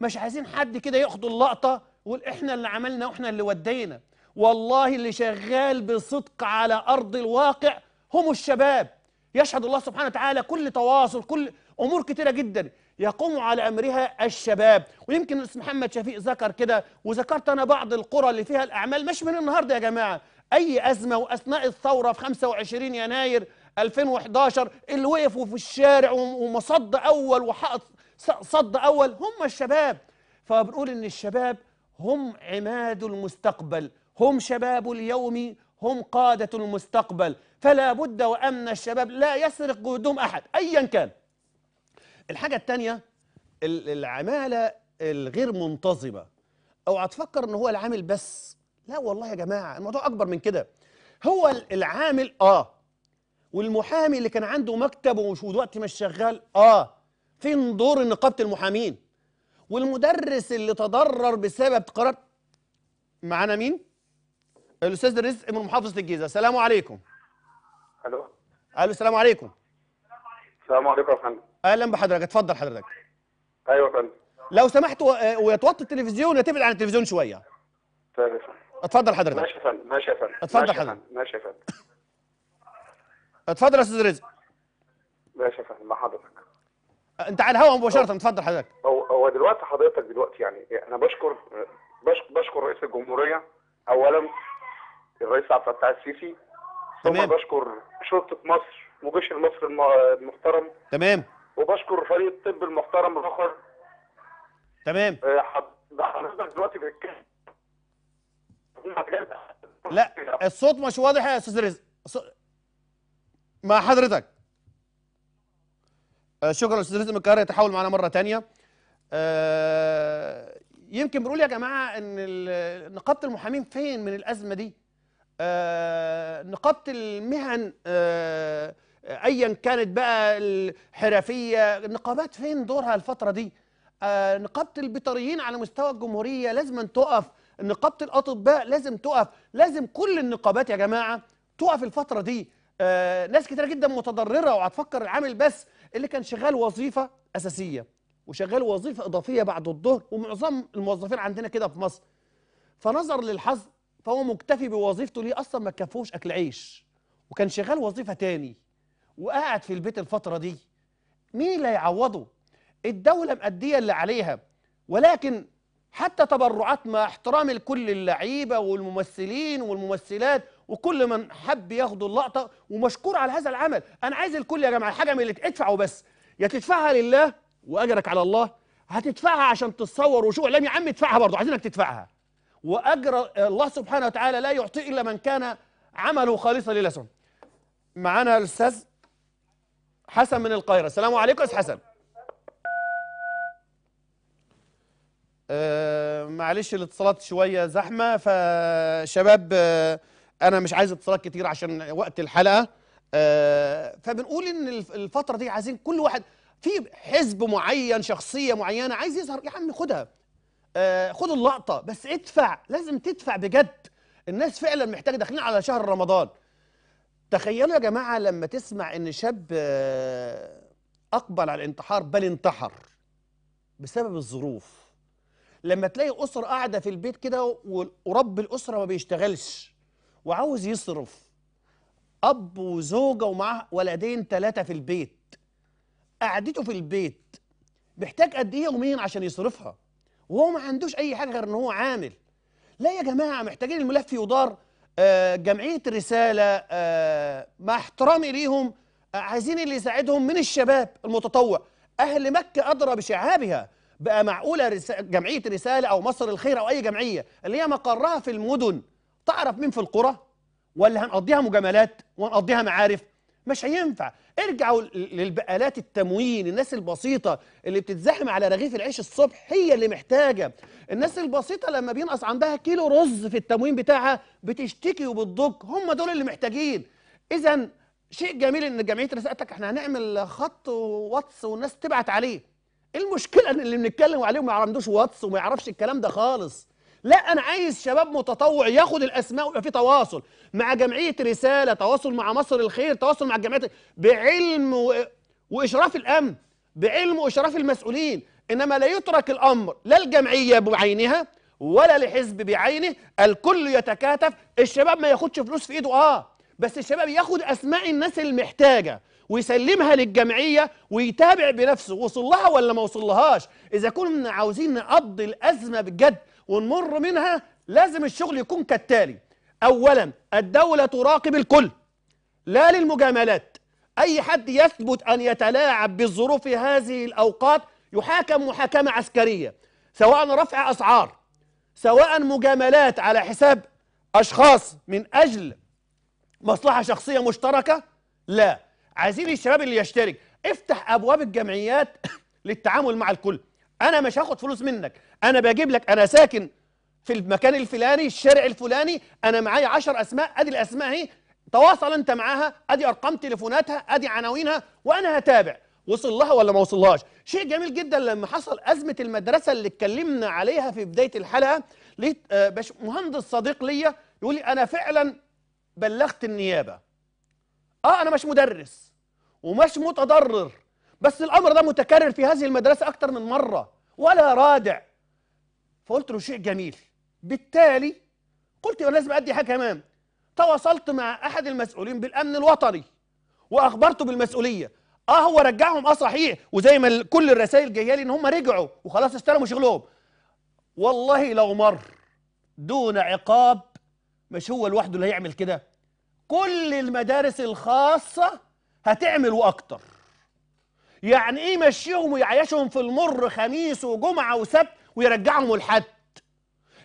مش عايزين حد كده ياخد اللقطة ويقول إحنا اللي عملنا وإحنا اللي ودينا والله اللي شغال بصدق على أرض الواقع هم الشباب يشهد الله سبحانه وتعالى كل تواصل كل أمور كتيرة جدا يقوم على أمرها الشباب ويمكن الأستاذ محمد شفيق ذكر كده وذكرت أنا بعض القرى اللي فيها الأعمال مش من النهاردة يا جماعة أي أزمة وأثناء الثورة في 25 يناير 2011 اللي وقفوا في الشارع ومصد أول وحقت صد أول هم الشباب فبنقول إن الشباب هم عماد المستقبل هم شباب اليوم هم قادة المستقبل فلا بد وأن الشباب لا يسرق جهودهم أحد أيا كان الحاجة الثانية العمالة الغير منتظمة أو هتفكر إن هو العامل بس لا والله يا جماعة الموضوع أكبر من كده هو العامل آه والمحامي اللي كان عنده مكتب ومش دلوقتي مش شغال آه فين دور نقابة المحامين والمدرس اللي تضرر بسبب قرار معانا مين؟ الاستاذ رزق من محافظه الجيزه السلام عليكم الو الو السلام عليكم السلام عليكم يا فندم اهلا بحضرتك اتفضل حضرتك ايوه يا فندم لو سمحت آه، ويتوطي التلفزيون وتبعد عن التلفزيون شويه طيب اتفضل حضرتك ماشي يا فندم ماشي يا فندم اتفضل حضرتك ماشي يا فندم اتفضل يا استاذ رزق ماشي يا فندم مع حضرتك انت على الهواء مباشره اتفضل حضرتك هو هو دلوقتي حضرتك دلوقتي يعني, يعني انا بشكر بشكر رئيس الجمهوريه اولا الرئيس عبد الفتاح السيسي تمام بشكر شرطه مصر وجيش مصر المحترم تمام وبشكر فريق الطب المحترم الاخر تمام آه، حضرتك دلوقتي بتتكلم لا الصوت مش واضح يا استاذ رزق مع حضرتك آه، شكرا استاذ رزق من يتحول معنا مره ثانيه آه، يمكن بنقول يا جماعه ان نقابه المحامين فين من الازمه دي آه، نقابه المهن آه، ايا كانت بقى الحرفيه النقابات فين دورها الفتره دي آه، نقابه البيطريين على مستوى الجمهوريه لازم تقف نقابه الاطباء لازم تقف لازم كل النقابات يا جماعه تقف الفتره دي ناس كتير جدا متضرره وهتفكر العامل بس اللي كان شغال وظيفه اساسيه وشغال وظيفه اضافيه بعد الظهر ومعظم الموظفين عندنا كده في مصر فنظر للحظ فهو مكتفي بوظيفته ليه اصلا ما كفوش اكل عيش وكان شغال وظيفه تاني وقاعد في البيت الفتره دي مين اللي هيعوضه الدوله مأديه اللي عليها ولكن حتى تبرعات مع احترام لكل اللعيبه والممثلين والممثلات وكل من حب ياخدوا اللقطه ومشكور على هذا العمل انا عايز الكل يا جماعه حاجه من اللي ادفع وبس يا تدفعها لله واجرك على الله هتدفعها عشان تتصور وشو اعلام يا عم ادفعها برضه عايزينك تدفعها واجر الله سبحانه وتعالى لا يعطي الا من كان عمله خالصا لله سبحانه معانا الاستاذ حسن من القاهره السلام عليكم استاذ حسن أه معلش الاتصالات شويه زحمه فشباب أه انا مش عايز اتصالات كتير عشان وقت الحلقه أه فبنقول ان الفتره دي عايزين كل واحد في حزب معين شخصيه معينه عايز يظهر يا عم خدها آه، خد اللقطه بس ادفع لازم تدفع بجد الناس فعلا محتاجه داخلين على شهر رمضان تخيلوا يا جماعه لما تسمع ان شاب آه، اقبل على الانتحار بل انتحر بسبب الظروف لما تلاقي اسره قاعده في البيت كده ورب الاسره ما بيشتغلش وعاوز يصرف اب وزوجه ومعاه ولدين ثلاثه في البيت قعدته في البيت محتاج قد ايه يوميا عشان يصرفها وهو ما عندوش اي حاجه غير ان هو عامل لا يا جماعه محتاجين الملف يدار آه، جمعيه رساله آه، مع احترامي ليهم آه، عايزين اللي يساعدهم من الشباب المتطوع اهل مكه ادرى بشعابها بقى معقوله رسالة جمعيه رساله او مصر الخير او اي جمعيه اللي هي مقرها في المدن تعرف مين في القرى ولا هنقضيها مجاملات وهنقضيها معارف مش هينفع ارجعوا للبقالات التموين الناس البسيطة اللي بتتزحم على رغيف العيش الصبح هي اللي محتاجة الناس البسيطة لما بينقص عندها كيلو رز في التموين بتاعها بتشتكي وبتضج هم دول اللي محتاجين إذا شيء جميل ان جمعيه رسالتك احنا هنعمل خط واتس والناس تبعت عليه المشكله ان اللي بنتكلم عليهم ما عندوش واتس وما يعرفش الكلام ده خالص لا انا عايز شباب متطوع ياخد الاسماء ويبقى في تواصل مع جمعيه رساله تواصل مع مصر الخير تواصل مع الجمعيات بعلم و... واشراف الامن بعلم واشراف المسؤولين انما لا يترك الامر لا الجمعيه بعينها ولا لحزب بعينه الكل يتكاتف الشباب ما ياخدش فلوس في ايده اه بس الشباب ياخد اسماء الناس المحتاجه ويسلمها للجمعيه ويتابع بنفسه وصل لها ولا ما وصلهاش اذا كنا عاوزين نقضي الازمه بجد ونمر منها لازم الشغل يكون كالتالي أولا الدولة تراقب الكل لا للمجاملات أي حد يثبت أن يتلاعب بالظروف في هذه الأوقات يحاكم محاكمة عسكرية سواء رفع أسعار سواء مجاملات على حساب أشخاص من أجل مصلحة شخصية مشتركة لا عايزين الشباب اللي يشترك افتح أبواب الجمعيات (coughs) للتعامل مع الكل أنا مش هاخد فلوس منك أنا بجيب لك أنا ساكن في المكان الفلاني الشارع الفلاني أنا معايا 10 أسماء أدي الأسماء أهي تواصل أنت معاها أدي أرقام تليفوناتها أدي عناوينها وأنا هتابع وصل لها ولا ما وصلهاش شيء جميل جدا لما حصل أزمة المدرسة اللي اتكلمنا عليها في بداية الحلقة لقيت آه، مهندس صديق ليا يقول لي أنا فعلا بلغت النيابة آه أنا مش مدرس ومش متضرر بس الأمر ده متكرر في هذه المدرسة أكتر من مرة ولا رادع فقلت له شيء جميل بالتالي قلت يبقى لازم ادي حاجه كمان تواصلت مع احد المسؤولين بالامن الوطني واخبرته بالمسؤوليه اه هو رجعهم اه صحيح وزي ما كل الرسائل جايه لي ان هم رجعوا وخلاص استلموا شغلهم والله لو مر دون عقاب مش هو لوحده اللي هيعمل كده كل المدارس الخاصه هتعمل واكتر يعني ايه مشيهم ويعيشهم في المر خميس وجمعه وسبت ويرجعهم الحد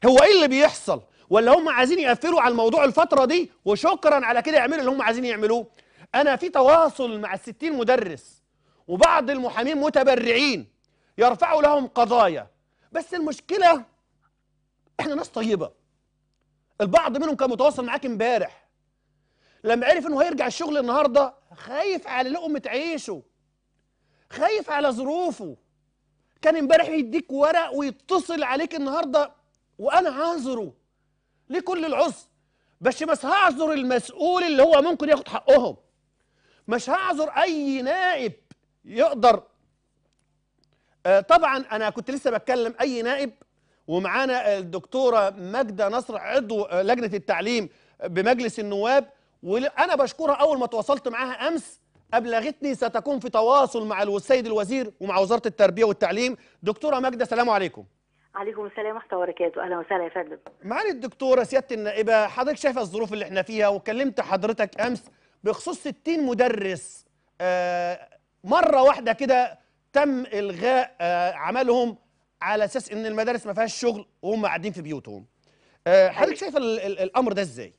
هو ايه اللي بيحصل ولا هم عايزين يقفلوا على الموضوع الفتره دي وشكرا على كده يعملوا اللي هم عايزين يعملوه انا في تواصل مع الستين مدرس وبعض المحامين متبرعين يرفعوا لهم قضايا بس المشكله احنا ناس طيبه البعض منهم كان متواصل معاك امبارح لما عرف انه هيرجع الشغل النهارده خايف على لقمه عيشه خايف على ظروفه كان امبارح يديك ورق ويتصل عليك النهارده وانا هعذره ليه كل العذر بس بس هعذر المسؤول اللي هو ممكن ياخد حقهم مش هعذر اي نائب يقدر آه طبعا انا كنت لسه بتكلم اي نائب ومعانا آه، الدكتوره ماجده نصر عضو آه، لجنه التعليم بمجلس النواب وانا بشكرها اول ما تواصلت معاها امس أبلغتني ستكون في تواصل مع السيد الوزير ومع وزارة التربية والتعليم دكتورة ماجدة سلام عليكم عليكم السلام ورحمه الله وبركاته اهلا وسهلا يا فندم معالي الدكتوره سياده النائبه حضرتك شايفه الظروف اللي احنا فيها وكلمت حضرتك امس بخصوص 60 مدرس آه، مره واحده كده تم الغاء آه، عملهم على اساس ان المدارس ما فيهاش شغل وهم قاعدين في بيوتهم آه، حضرتك شايفه الامر ده ازاي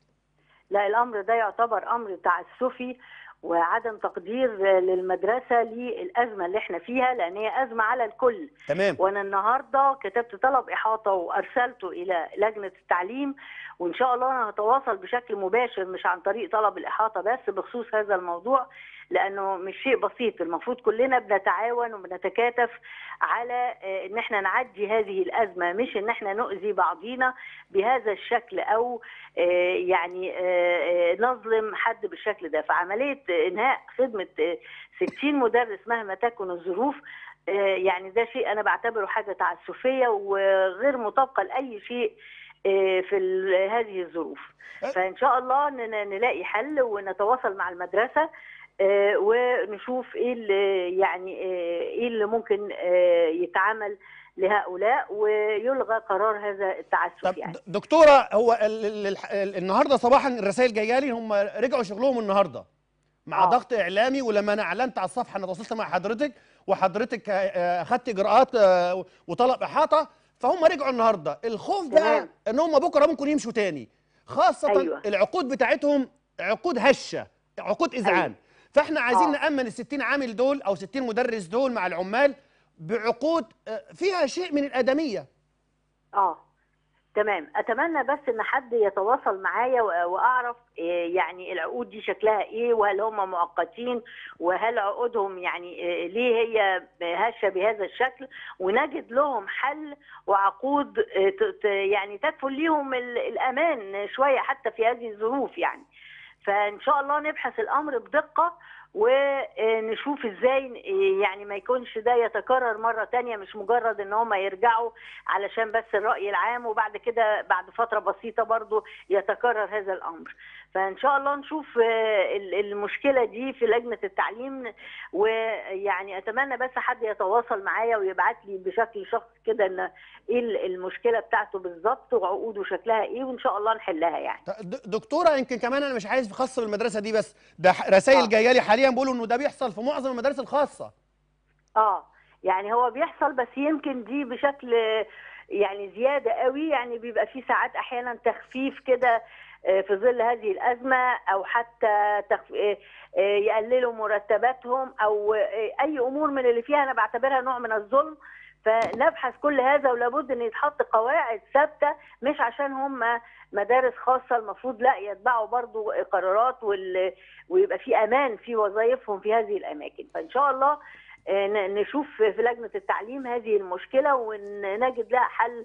لا الامر ده يعتبر امر تعسفي وعدم تقدير للمدرسه للازمه اللي احنا فيها لان هي ازمه على الكل تمام وانا النهارده كتبت طلب احاطه وارسلته الى لجنه التعليم وان شاء الله انا هتواصل بشكل مباشر مش عن طريق طلب الاحاطه بس بخصوص هذا الموضوع لانه مش شيء بسيط المفروض كلنا بنتعاون وبنتكاتف على آه، ان احنا نعدي هذه الازمه مش ان احنا نؤذي بعضينا بهذا الشكل او آه، يعني آه، نظلم حد بالشكل ده فعمليه انهاء خدمه 60 مدرس مهما تكن الظروف يعني ده شيء انا بعتبره حاجه تعسفيه وغير مطابقه لاي شيء في هذه الظروف فان شاء الله نلاقي حل ونتواصل مع المدرسه آه، ونشوف ايه اللي يعني آه، ايه اللي ممكن آه، يتعمل لهؤلاء ويلغى قرار هذا التعسف طب يعني دكتوره هو النهارده صباحا الرسائل جايه لي هم رجعوا شغلهم النهارده مع آه. ضغط اعلامي ولما انا اعلنت على الصفحه انا تواصلت مع حضرتك وحضرتك اخذت اجراءات وطلب احاطه فهم رجعوا النهارده الخوف بقى ان هم بكره ممكن يمشوا تاني خاصه أيوة. العقود بتاعتهم عقود هشه عقود اذعان أيوة. فاحنا عايزين آه. نامن ال 60 عامل دول او 60 مدرس دول مع العمال بعقود آه، فيها شيء من الادميه اه تمام اتمنى بس ان حد يتواصل معايا واعرف آه، يعني العقود دي شكلها ايه وهل هم مؤقتين وهل عقودهم يعني آه، ليه هي هشه بهذا الشكل ونجد لهم حل وعقود يعني تكفل ليهم الامان شويه حتى في هذه الظروف يعني فان شاء الله نبحث الامر بدقه ونشوف ازاي يعني ما يكونش ده يتكرر مره تانية مش مجرد ان هم يرجعوا علشان بس الراي العام وبعد كده بعد فتره بسيطه برضو يتكرر هذا الامر فان شاء الله نشوف آه، المشكله دي في لجنه التعليم ويعني اتمنى بس حد يتواصل معايا ويبعت لي بشكل شخصي كده ان ايه المشكله بتاعته بالظبط وعقوده شكلها ايه وان شاء الله نحلها يعني دكتوره يمكن كمان انا مش عايز خاصه بالمدرسه دي بس ده رسائل آه. جايه لي حاليا بيقولوا انه ده بيحصل في معظم المدارس الخاصه اه يعني هو بيحصل بس يمكن دي بشكل يعني زياده قوي يعني بيبقى في ساعات احيانا تخفيف كده آه، في ظل هذه الازمه او حتى آه، آه، يقللوا مرتباتهم او اي امور من اللي فيها انا بعتبرها نوع من الظلم فنبحث كل هذا ولابد ان يتحط قواعد ثابته مش عشان هم مدارس خاصه المفروض لا يتبعوا برضو قرارات ويبقى في امان في وظائفهم في هذه الاماكن فان شاء الله نشوف في لجنه التعليم هذه المشكله ونجد لها حل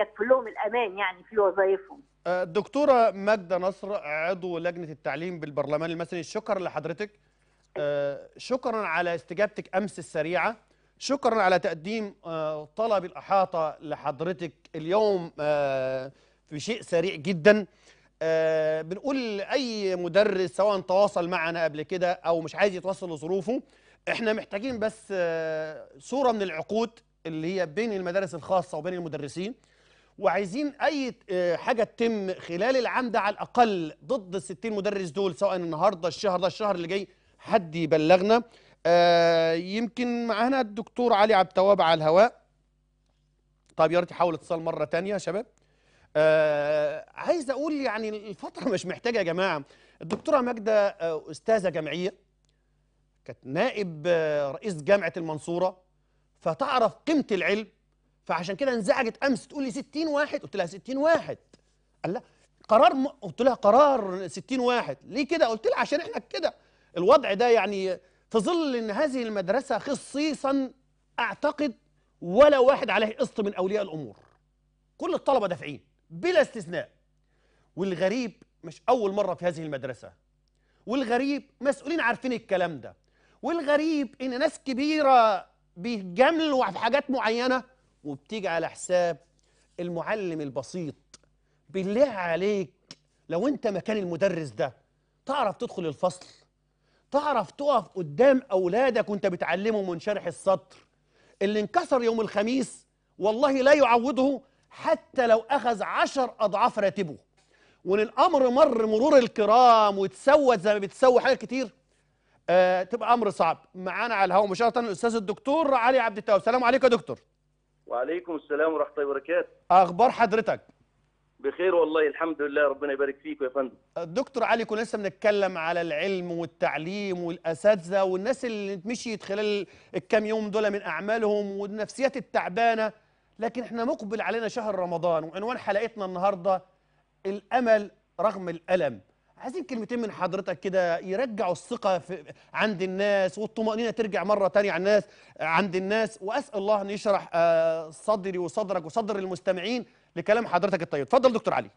يكفل لهم الامان يعني في وظائفهم الدكتورة ماجدة نصر عضو لجنة التعليم بالبرلمان المصري شكرا لحضرتك آه، شكرا على استجابتك أمس السريعة شكرا على تقديم آه، طلب الأحاطة لحضرتك اليوم آه، في شيء سريع جدا بنقول أي مدرس سواء تواصل معنا قبل كده أو مش عايز يتوصل لظروفه احنا محتاجين بس صورة من العقود اللي هي بين المدارس الخاصة وبين المدرسين وعايزين اي آه، حاجه تتم خلال العام ده على الاقل ضد ال 60 مدرس دول سواء النهارده الشهر ده الشهر اللي جاي حد يبلغنا آه يمكن معانا الدكتور علي عبد التواب على الهواء طيب يا ريت يحاول اتصال مره ثانيه يا شباب آه عايز اقول يعني الفتره (laughs) مش محتاجه يا جماعه الدكتوره ماجده آه استاذه جامعيه كانت نائب آه رئيس جامعه المنصوره فتعرف قيمه العلم فعشان كده انزعجت امس تقول لي 60 واحد قلت لها 60 واحد قال لا قرار م... قلت لها قرار 60 واحد ليه كده قلت لها عشان احنا كده الوضع ده يعني في ظل ان هذه المدرسه خصيصا اعتقد ولا واحد عليه قسط من اولياء الامور كل الطلبه دافعين بلا استثناء والغريب مش اول مره في هذه المدرسه والغريب مسؤولين عارفين الكلام ده والغريب ان ناس كبيره بيتجاملوا في حاجات معينه وبتيجي على حساب المعلم البسيط بالله عليك لو انت مكان المدرس ده تعرف تدخل الفصل تعرف تقف قدام اولادك وانت بتعلمهم من شرح السطر اللي انكسر يوم الخميس والله لا يعوضه حتى لو اخذ عشر اضعاف راتبه وان الامر مر مرور الكرام وتسود زي ما بتسوى حاجات كتير آه تبقى امر صعب معانا على الهواء مباشره الاستاذ الدكتور علي عبد التواب السلام عليكم يا دكتور وعليكم السلام ورحمه الله وبركاته اخبار حضرتك بخير والله الحمد لله ربنا يبارك فيك يا فندم دكتور علي كنا لسه بنتكلم على العلم والتعليم والاساتذه والناس اللي مشيت خلال الكام يوم دول من اعمالهم والنفسيات التعبانه لكن احنا مقبل علينا شهر رمضان وعنوان حلقتنا النهارده الامل رغم الالم عايزين كلمتين من حضرتك كده يرجعوا الثقة عند الناس والطمأنينة ترجع مرة تانية عند الناس عند الناس وأسأل الله أن يشرح آه، صدري وصدرك وصدر المستمعين لكلام حضرتك الطيب اتفضل دكتور علي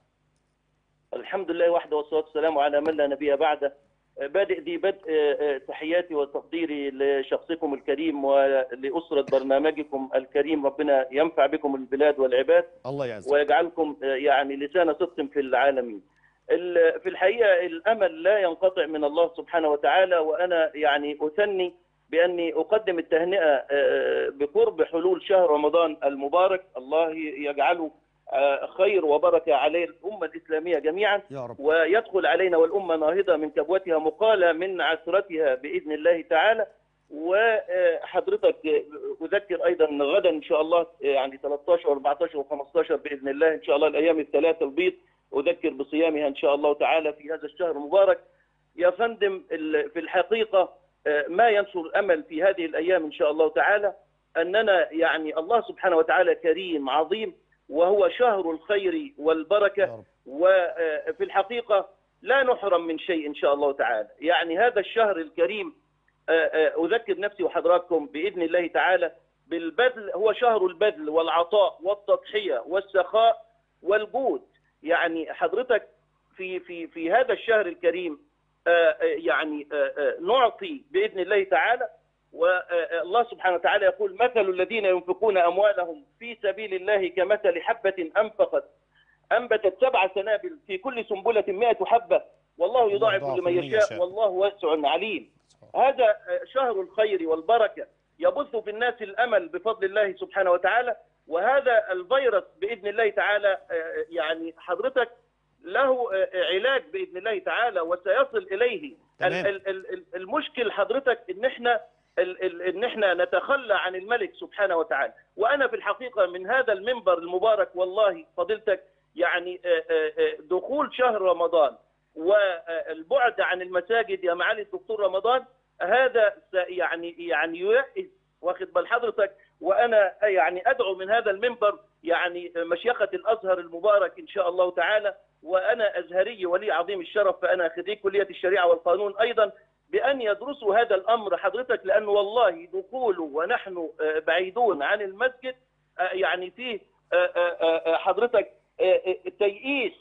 الحمد لله وحده والصلاة والسلام على من لا نبي بعده بادئ ذي بدء آه، آه، تحياتي وتقديري لشخصكم الكريم ولأسرة برنامجكم الكريم ربنا ينفع بكم البلاد والعباد الله يعزك ويجعلكم يعني لسان صدق في العالمين في الحقيقة الأمل لا ينقطع من الله سبحانه وتعالى وأنا يعني أثني بأني أقدم التهنئة آه، آه، بقرب حلول شهر رمضان المبارك الله يجعله آه، خير وبركة عليه الأمة الإسلامية جميعا يا رب. ويدخل علينا والأمة ناهضة من كبوتها مقالة من عسرتها بإذن الله تعالى وحضرتك أذكر أيضا غدا إن شاء الله يعني 13 و14 و15 بإذن الله إن شاء الله الأيام الثلاثة البيض أذكر بصيامها إن شاء الله تعالى في هذا الشهر المبارك يا فندم في الحقيقة آه، ما ينشر الأمل في هذه الأيام إن شاء الله تعالى أننا يعني الله سبحانه وتعالى كريم عظيم وهو شهر الخير والبركة وفي آه، الحقيقة لا نحرم من شيء إن شاء الله تعالى يعني هذا الشهر الكريم آه، أذكر نفسي وحضراتكم بإذن الله تعالى بالبذل هو شهر البذل والعطاء والتضحية والسخاء والجود يعني حضرتك في في في هذا الشهر الكريم آه، آه، يعني آه، نعطي باذن الله تعالى والله سبحانه وتعالى يقول مثل الذين ينفقون اموالهم في سبيل الله كمثل حبه انفقت انبتت سبع سنابل في كل سنبله 100 حبه والله يضاعف لمن يشاء والله واسع عليم هذا شهر الخير والبركه يبث في الناس الامل بفضل الله سبحانه وتعالى وهذا الفيروس باذن الله تعالى آه، آه، يعني حضرتك له آه، علاج باذن الله تعالى وسيصل اليه المشكل حضرتك ان احنا ان احنا نتخلى عن الملك سبحانه وتعالى وانا في الحقيقه من هذا المنبر المبارك والله فضيلتك يعني دخول شهر رمضان والبعد عن المساجد يا معالي الدكتور رمضان هذا يعني يعني ييأس واخد بال حضرتك وأنا يعني أدعو من هذا المنبر يعني مشيخة الأزهر المبارك إن شاء الله تعالى وأنا أزهري ولي عظيم الشرف فأنا خريج كلية الشريعة والقانون أيضا بأن يدرسوا هذا الأمر حضرتك لأن والله دخوله ونحن آه، بعيدون عن المسجد آه، يعني فيه آه، حضرتك تيئيس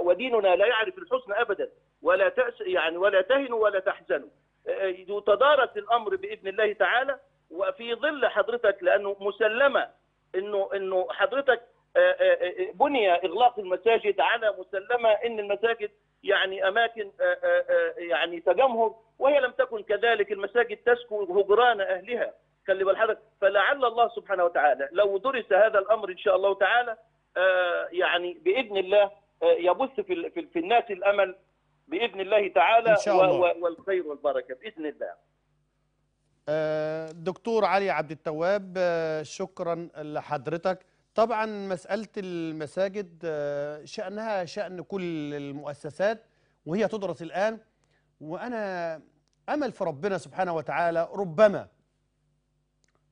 وديننا لا يعرف الحسن أبدا ولا تأس يعني ولا تهنوا ولا تحزنوا يتدارس الأمر بإذن الله تعالى وفي ظل حضرتك لانه مسلمه انه انه حضرتك آه، آه، آه، بني اغلاق المساجد على مسلمه ان المساجد يعني اماكن يعني تجمهر وهي لم تكن كذلك المساجد تسكو هجران اهلها خلي بال حضرتك فلعل الله سبحانه وتعالى لو درس هذا الامر ان شاء الله تعالى يعني باذن الله يبث في في الناس الامل باذن الله تعالى إن شاء الله. والخير والبركه باذن الله آه، دكتور علي عبد التواب آه، شكرا لحضرتك طبعا مسألة المساجد آه، شأنها شأن كل المؤسسات وهي تدرس الآن وأنا أمل في ربنا سبحانه وتعالى ربما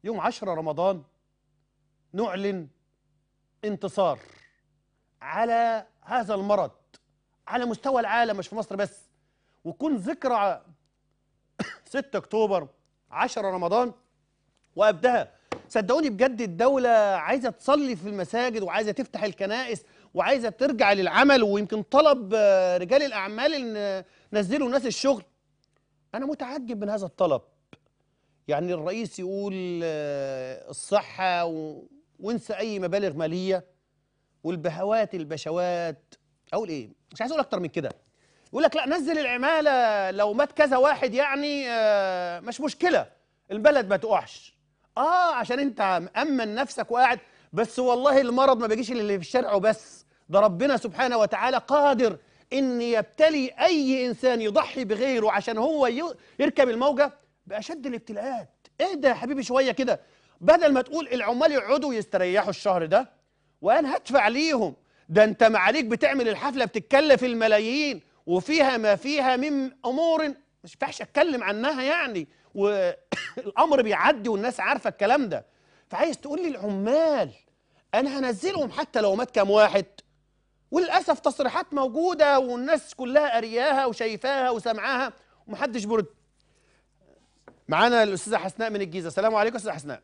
يوم 10 رمضان نعلن انتصار على هذا المرض على مستوى العالم مش في مصر بس وكون ذكرى 6 (coughs) أكتوبر 10 رمضان وقبلها صدقوني بجد الدولة عايزة تصلي في المساجد وعايزة تفتح الكنائس وعايزة ترجع للعمل ويمكن طلب آه، رجال الأعمال إن آه، نزلوا ناس الشغل أنا متعجب من هذا الطلب يعني الرئيس يقول آه، الصحة وانسى أي مبالغ مالية والبهوات البشوات أقول إيه مش عايز أقول أكتر من كده يقول لك لا نزل العماله لو مات كذا واحد يعني آه، مش مشكله البلد ما تقعش اه عشان انت مامن نفسك وقاعد بس والله المرض ما بيجيش اللي في الشارع وبس ده ربنا سبحانه وتعالى قادر ان يبتلي اي انسان يضحي بغيره عشان هو يركب الموجه باشد الابتلاءات اهدى يا حبيبي شويه كده بدل ما تقول العمال يقعدوا يستريحوا الشهر ده وانا هدفع ليهم ده انت معاليك بتعمل الحفله بتتكلف الملايين وفيها ما فيها من امور مش ينفعش اتكلم عنها يعني والامر بيعدي والناس عارفه الكلام ده فعايز تقول لي العمال انا هنزلهم حتى لو مات كام واحد وللاسف تصريحات موجوده والناس كلها قارياها وشايفاها وسامعاها ومحدش برد معانا الاستاذه حسناء من الجيزه السلام عليكم استاذه حسناء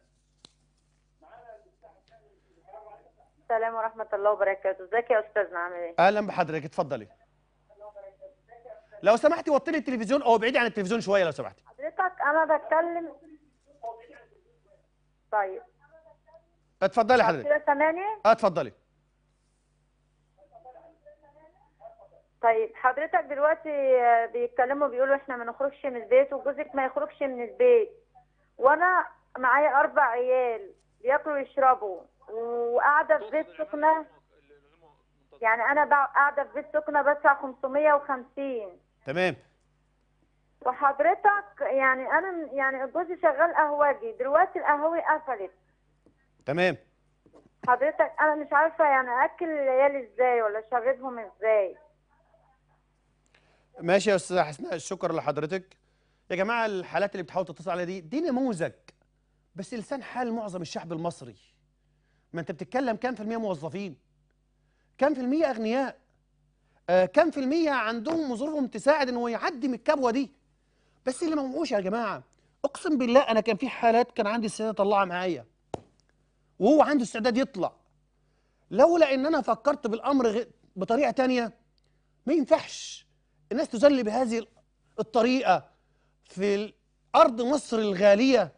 السلام ورحمه الله وبركاته ازيك يا استاذنا عامل ايه اهلا بحضرتك اتفضلي لو سمحتي وطلي التلفزيون او ابعدي عن التلفزيون شويه لو سمحتي حضرتك انا بتكلم طيب اتفضلي حضرتك ثمانية اه اتفضلي طيب حضرتك دلوقتي بيتكلموا بيقولوا احنا ما نخرجش من البيت وجوزك ما يخرجش من البيت وانا معايا اربع عيال بياكلوا ويشربوا وقاعده في بيت سخنه يعني انا قاعده في بيت سخنه بدفع 550 تمام وحضرتك يعني انا يعني جوزي شغال قهوجي دلوقتي القهوه قفلت تمام حضرتك انا مش عارفه يعني اكل العيال ازاي ولا اشربهم ازاي ماشي يا استاذه حسناء الشكر لحضرتك يا جماعه الحالات اللي بتحاول تتصل عليها دي دي نموذج بس لسان حال معظم الشعب المصري ما انت بتتكلم كام في المية موظفين كام في المية اغنياء آه، كم في المية عندهم ظروفهم تساعد إنه يعدي من الكبوة دي بس اللي ما يا جماعة أقسم بالله أنا كان في حالات كان عندي استعداد أطلعها معايا وهو عنده استعداد يطلع لولا إن أنا فكرت بالأمر بطريقة تانية ما ينفعش الناس تذل بهذه الطريقة في أرض مصر الغالية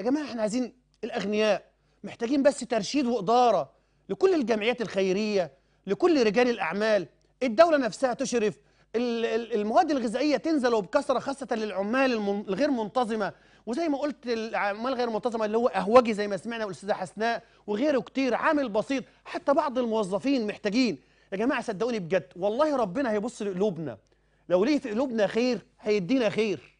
يا جماعة إحنا عايزين الأغنياء محتاجين بس ترشيد وإدارة لكل الجمعيات الخيرية لكل رجال الأعمال الدولة نفسها تشرف المواد الغذائية تنزل وبكثرة خاصة للعمال الغير منتظمة وزي ما قلت العمال غير منتظمة اللي هو أهوجي زي ما سمعنا والأستاذة حسناء وغيره كتير عامل بسيط حتى بعض الموظفين محتاجين يا جماعة صدقوني بجد والله ربنا هيبص لقلوبنا لو ليه في قلوبنا خير هيدينا خير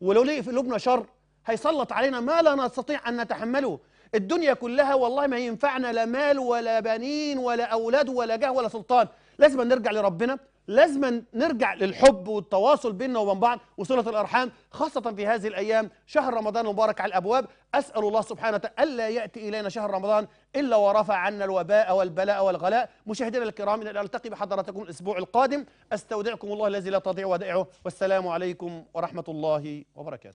ولو ليه في قلوبنا شر هيسلط علينا ما لا نستطيع أن نتحمله الدنيا كلها والله ما ينفعنا لا مال ولا بنين ولا أولاد ولا جاه ولا سلطان لازم نرجع لربنا لازم نرجع للحب والتواصل بيننا وبين بعض وصلة الأرحام خاصة في هذه الأيام شهر رمضان المبارك على الأبواب أسأل الله سبحانه وتعالى ألا يأتي إلينا شهر رمضان إلا ورفع عنا الوباء والبلاء والغلاء مشاهدينا الكرام إلى ألتقي بحضراتكم الأسبوع القادم أستودعكم الله الذي لا تضيع ودائعه والسلام عليكم ورحمة الله وبركاته